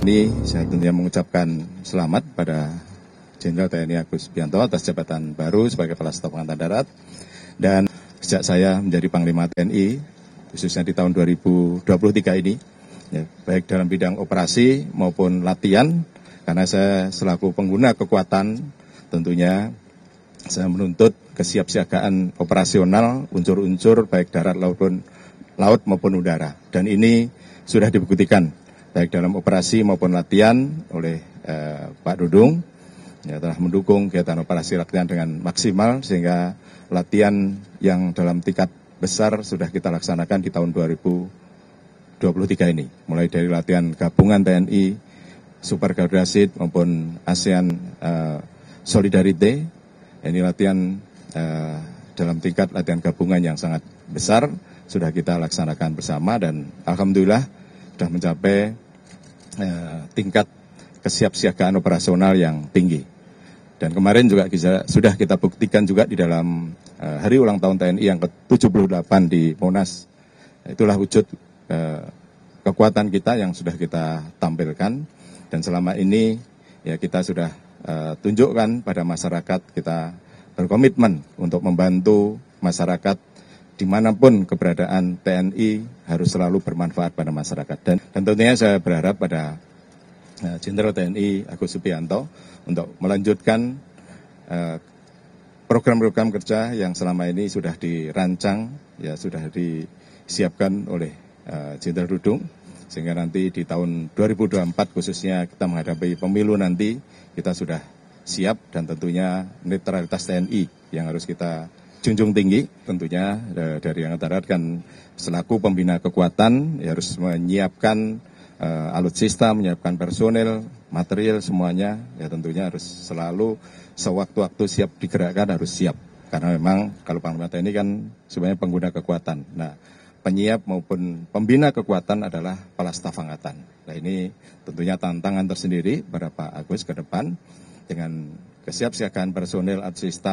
Ini saya tentunya mengucapkan selamat pada Jenderal TNI Agus Bianto atas jabatan baru sebagai Kepala Staf Angkatan Darat. Dan sejak saya menjadi Panglima TNI, khususnya di tahun 2023 ini, ya, baik dalam bidang operasi maupun latihan, karena saya selaku pengguna kekuatan tentunya saya menuntut kesiapsiagaan operasional unsur-unsur baik darat laut, laut maupun udara. Dan ini sudah dibuktikan baik dalam operasi maupun latihan oleh eh, Pak Dudung ya, telah mendukung kegiatan operasi latihan dengan maksimal sehingga latihan yang dalam tingkat besar sudah kita laksanakan di tahun 2023 ini mulai dari latihan gabungan TNI Super Seed maupun ASEAN eh, Solidarity ini latihan eh, dalam tingkat latihan gabungan yang sangat besar sudah kita laksanakan bersama dan alhamdulillah sudah mencapai Eh, tingkat kesiapsiagaan operasional yang tinggi. Dan kemarin juga kita, sudah kita buktikan juga di dalam eh, hari ulang tahun TNI yang ke-78 di Monas. Itulah wujud eh, kekuatan kita yang sudah kita tampilkan dan selama ini ya kita sudah eh, tunjukkan pada masyarakat kita berkomitmen untuk membantu masyarakat dimanapun keberadaan TNI harus selalu bermanfaat pada masyarakat. Dan, dan tentunya saya berharap pada eh, Jenderal TNI Agus Supianto untuk melanjutkan eh, program-program uh, kerja yang selama ini sudah dirancang, ya sudah disiapkan oleh eh, Jenderal uh, Dudung, sehingga nanti di tahun 2024 khususnya kita menghadapi pemilu nanti kita sudah siap dan tentunya netralitas TNI yang harus kita junjung tinggi tentunya eh, dari yang Darat kan selaku pembina kekuatan ya harus menyiapkan uh, eh, alutsista, menyiapkan personil, material semuanya ya tentunya harus selalu sewaktu-waktu siap digerakkan harus siap karena memang kalau panglima TNI kan sebenarnya pengguna kekuatan. Nah, penyiap maupun pembina kekuatan adalah kepala staf angkatan. Nah, ini tentunya tantangan tersendiri berapa Agus ke depan dengan kesiapsiagaan personil alutsista